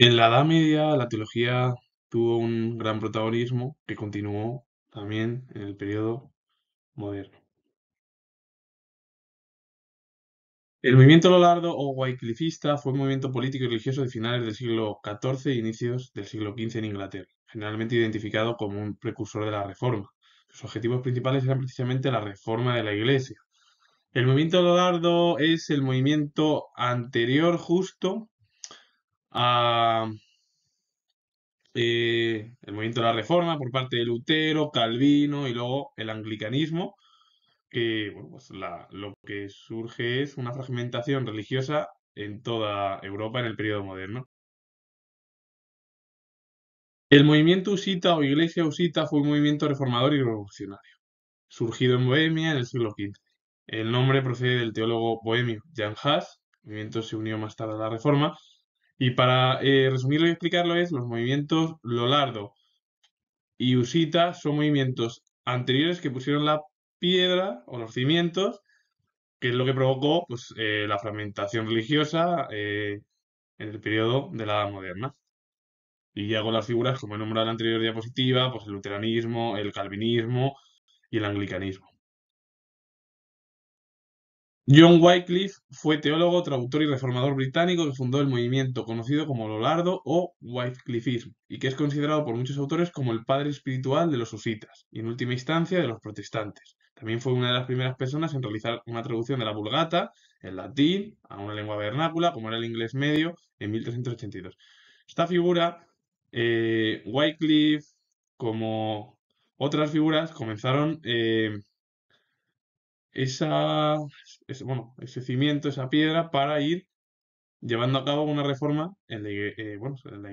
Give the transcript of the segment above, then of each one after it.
En la Edad Media, la teología tuvo un gran protagonismo que continuó también en el periodo moderno. El movimiento lolardo o wyclifista fue un movimiento político y religioso de finales del siglo XIV e inicios del siglo XV en Inglaterra, generalmente identificado como un precursor de la Reforma. Sus objetivos principales eran precisamente la reforma de la Iglesia. El movimiento lollardo es el movimiento anterior justo Ah, el movimiento de la reforma por parte de Lutero, Calvino y luego el anglicanismo, que pues lo que surge es una fragmentación religiosa en toda Europa en el periodo moderno. El movimiento usita o iglesia usita fue un movimiento reformador y revolucionario, surgido en Bohemia en el siglo XV. El nombre procede del teólogo bohemio Jan Haas el movimiento se unió más tarde a la reforma, y para eh, resumirlo y explicarlo es, los movimientos Lolardo y Usita son movimientos anteriores que pusieron la piedra o los cimientos, que es lo que provocó pues, eh, la fragmentación religiosa eh, en el periodo de la Edad Moderna. Y hago las figuras, como he nombrado en la anterior diapositiva, pues el luteranismo, el calvinismo y el anglicanismo. John Wycliffe fue teólogo, traductor y reformador británico que fundó el movimiento conocido como Lollardo o Wyclifismo y que es considerado por muchos autores como el padre espiritual de los husitas y en última instancia de los protestantes. También fue una de las primeras personas en realizar una traducción de la Vulgata en latín a una lengua vernácula como era el inglés medio en 1382. Esta figura, eh, Wycliffe como otras figuras, comenzaron eh, ese, bueno, cimiento, esa piedra, para ir llevando a cabo una reforma en la, eh,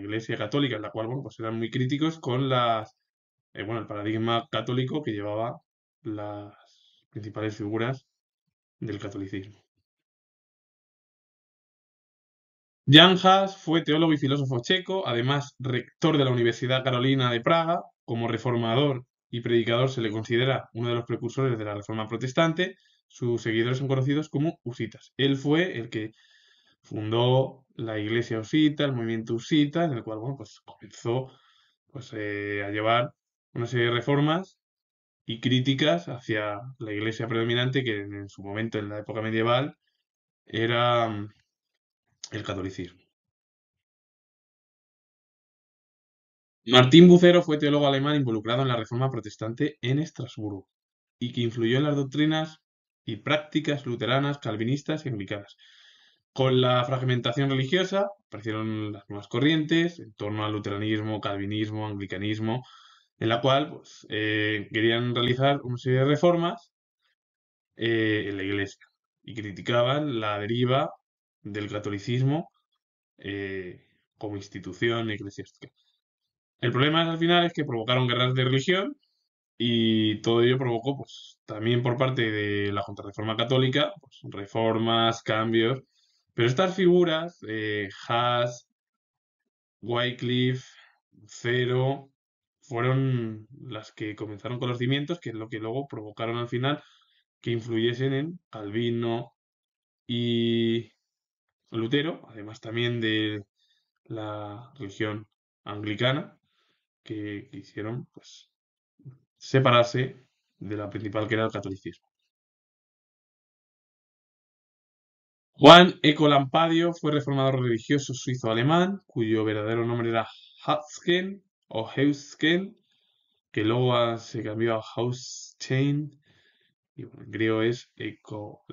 Iglesia Católica, en la cual pues eran muy críticos con eh, el paradigma católico que llevaba las principales figuras del catolicismo. Jan Haas fue teólogo y filósofo checo, además rector de la Universidad Carolina de Praga, como reformador y predicador se le considera uno de los precursores de la Reforma Protestante. Sus seguidores son conocidos como usitas. Él fue el que fundó la iglesia usita, el movimiento usita, en el cual pues comenzó pues, eh, a llevar una serie de reformas y críticas hacia la iglesia predominante que en su momento, en la época medieval, era mm, el catolicismo. Martín Bucero fue teólogo alemán involucrado en la Reforma Protestante en Estrasburgo y que influyó en las doctrinas y prácticas luteranas, calvinistas y anglicanas. Con la fragmentación religiosa aparecieron las nuevas corrientes en torno al luteranismo, calvinismo, anglicanismo, en la cual pues, eh, querían realizar una serie de reformas eh, en la Iglesia y criticaban la deriva del catolicismo eh, como institución eclesiástica. El problema al final es que provocaron guerras de religión y todo ello provocó, pues, también por parte de la contrarreforma católica, pues, reformas, cambios. Pero estas figuras, eh, Haas, Wycliffe, Cero, fueron las que comenzaron con los cimientos, que es lo que luego provocaron al final que influyesen en Calvino y Lutero, además también de la religión anglicana que quisieron pues, separarse de la principal que era el catolicismo. Juan Eco Lampadio fue reformador religioso suizo-alemán, cuyo verdadero nombre era Hatzken o Heusken, que luego se cambió a Haustein, y bueno, en griego es Eco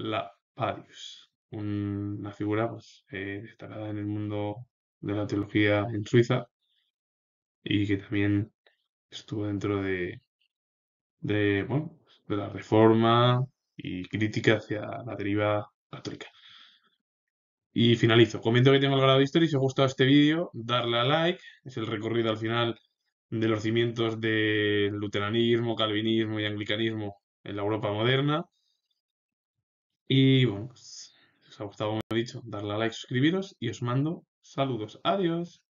una figura pues, eh, destacada en el mundo de la teología en Suiza y que también estuvo dentro de, la reforma y crítica hacia la deriva católica. Y finalizo. Comento que tengo el grado de historia y si os ha gustado este vídeo, darle a like. Es el recorrido al final de los cimientos del luteranismo, calvinismo y anglicanismo en la Europa moderna. Y bueno, pues, si os ha gustado, como he dicho, darle a like, suscribiros y os mando saludos. Adiós.